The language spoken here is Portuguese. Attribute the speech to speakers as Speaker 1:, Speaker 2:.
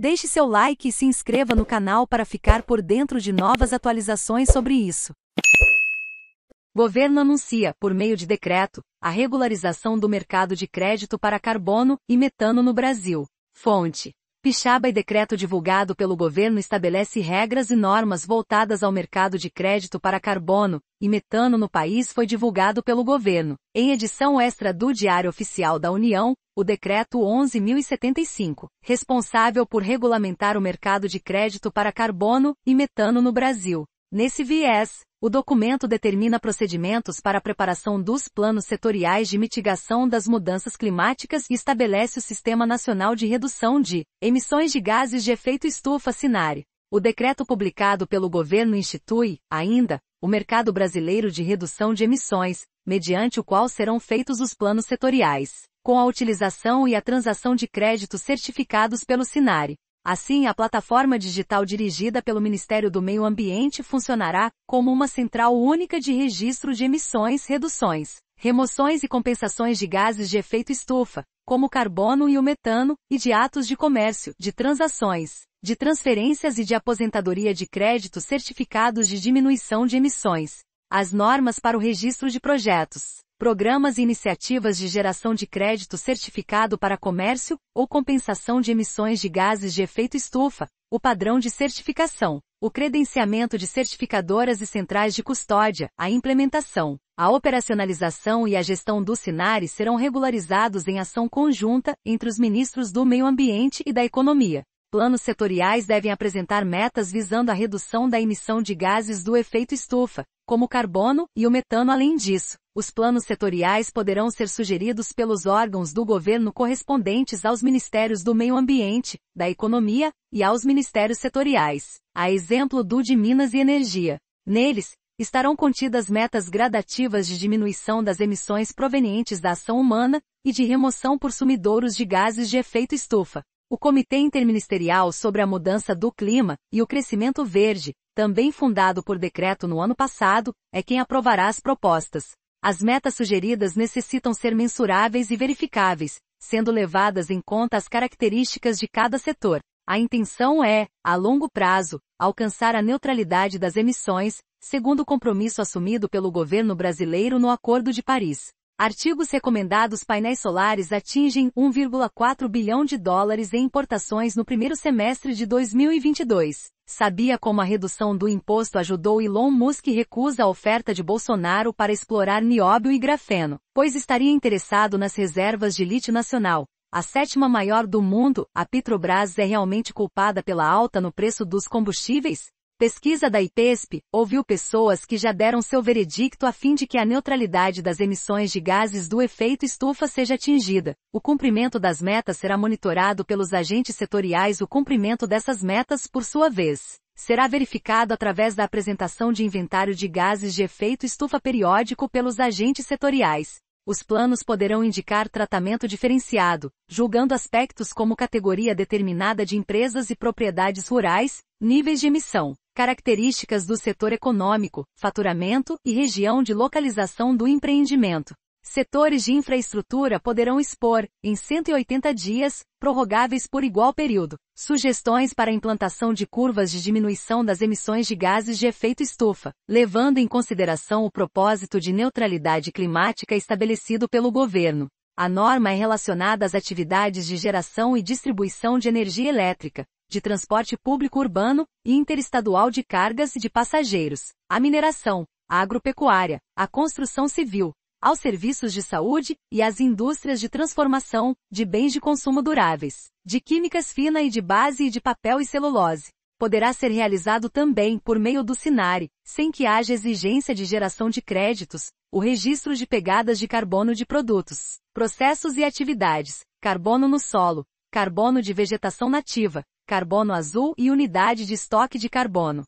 Speaker 1: Deixe seu like e se inscreva no canal para ficar por dentro de novas atualizações sobre isso. Governo anuncia, por meio de decreto, a regularização do mercado de crédito para carbono e metano no Brasil. Fonte: Pichaba e decreto divulgado pelo governo estabelece regras e normas voltadas ao mercado de crédito para carbono e metano no país foi divulgado pelo governo. Em edição extra do Diário Oficial da União, o decreto 11075, responsável por regulamentar o mercado de crédito para carbono e metano no Brasil. Nesse viés, o documento determina procedimentos para a preparação dos planos setoriais de mitigação das mudanças climáticas e estabelece o Sistema Nacional de Redução de Emissões de Gases de Efeito Estufa Sinari. O decreto publicado pelo governo institui, ainda, o mercado brasileiro de redução de emissões, mediante o qual serão feitos os planos setoriais, com a utilização e a transação de créditos certificados pelo Sinari. Assim, a plataforma digital dirigida pelo Ministério do Meio Ambiente funcionará como uma central única de registro de emissões, reduções, remoções e compensações de gases de efeito estufa, como o carbono e o metano, e de atos de comércio, de transações, de transferências e de aposentadoria de créditos certificados de diminuição de emissões. As normas para o registro de projetos programas e iniciativas de geração de crédito certificado para comércio ou compensação de emissões de gases de efeito estufa, o padrão de certificação, o credenciamento de certificadoras e centrais de custódia, a implementação, a operacionalização e a gestão do SINARE serão regularizados em ação conjunta entre os ministros do Meio Ambiente e da Economia, Planos setoriais devem apresentar metas visando a redução da emissão de gases do efeito estufa, como o carbono e o metano. Além disso, os planos setoriais poderão ser sugeridos pelos órgãos do governo correspondentes aos Ministérios do Meio Ambiente, da Economia e aos Ministérios Setoriais, a exemplo do de Minas e Energia. Neles, estarão contidas metas gradativas de diminuição das emissões provenientes da ação humana e de remoção por sumidouros de gases de efeito estufa, o Comitê Interministerial sobre a Mudança do Clima e o Crescimento Verde, também fundado por decreto no ano passado, é quem aprovará as propostas. As metas sugeridas necessitam ser mensuráveis e verificáveis, sendo levadas em conta as características de cada setor. A intenção é, a longo prazo, alcançar a neutralidade das emissões, segundo o compromisso assumido pelo governo brasileiro no Acordo de Paris. Artigos recomendados Painéis solares atingem 1,4 bilhão de dólares em importações no primeiro semestre de 2022. Sabia como a redução do imposto ajudou Elon Musk recusa a oferta de Bolsonaro para explorar nióbio e grafeno, pois estaria interessado nas reservas de lítio nacional. A sétima maior do mundo, a Petrobras é realmente culpada pela alta no preço dos combustíveis? Pesquisa da IPESP ouviu pessoas que já deram seu veredicto a fim de que a neutralidade das emissões de gases do efeito estufa seja atingida. O cumprimento das metas será monitorado pelos agentes setoriais. O cumprimento dessas metas, por sua vez, será verificado através da apresentação de inventário de gases de efeito estufa periódico pelos agentes setoriais. Os planos poderão indicar tratamento diferenciado, julgando aspectos como categoria determinada de empresas e propriedades rurais, níveis de emissão, Características do setor econômico, faturamento e região de localização do empreendimento. Setores de infraestrutura poderão expor, em 180 dias, prorrogáveis por igual período, sugestões para implantação de curvas de diminuição das emissões de gases de efeito estufa, levando em consideração o propósito de neutralidade climática estabelecido pelo governo. A norma é relacionada às atividades de geração e distribuição de energia elétrica, de transporte público urbano e interestadual de cargas e de passageiros, a mineração, a agropecuária, a construção civil, aos serviços de saúde e às indústrias de transformação, de bens de consumo duráveis, de químicas fina e de base e de papel e celulose. Poderá ser realizado também por meio do SINARE, sem que haja exigência de geração de créditos, o registro de pegadas de carbono de produtos, processos e atividades, carbono no solo, carbono de vegetação nativa, carbono azul e unidade de estoque de carbono.